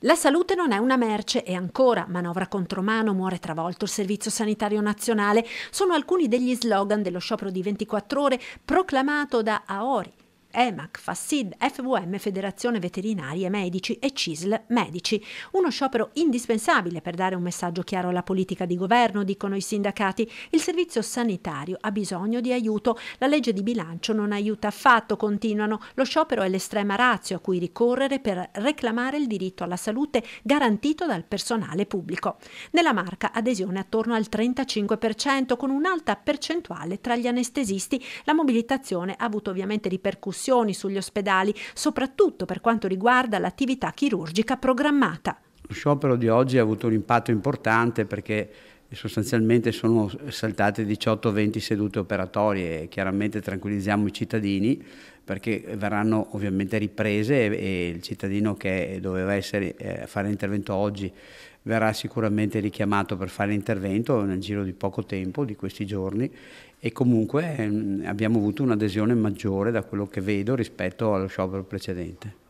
La salute non è una merce e ancora, manovra contro mano, muore travolto il Servizio Sanitario Nazionale, sono alcuni degli slogan dello sciopero di 24 ore proclamato da Aori, EMAC, FASSID, FVM, Federazione Veterinaria Medici e CISL Medici. Uno sciopero indispensabile per dare un messaggio chiaro alla politica di governo, dicono i sindacati. Il servizio sanitario ha bisogno di aiuto. La legge di bilancio non aiuta affatto, continuano. Lo sciopero è l'estrema razio a cui ricorrere per reclamare il diritto alla salute garantito dal personale pubblico. Nella marca adesione attorno al 35% con un'alta percentuale tra gli anestesisti. La mobilitazione ha avuto ovviamente ripercussioni ripercussioni sugli ospedali, soprattutto per quanto riguarda l'attività chirurgica programmata. Lo sciopero di oggi ha avuto un impatto importante perché sostanzialmente sono saltate 18-20 sedute operatorie, chiaramente tranquillizziamo i cittadini perché verranno ovviamente riprese e, il cittadino che doveva essere, eh, fare intervento oggi verrà sicuramente richiamato per fare intervento nel giro di poco tempo, di questi giorni e comunque ehm, abbiamo avuto un'adesione maggiore da quello che vedo rispetto allo sciopero precedente.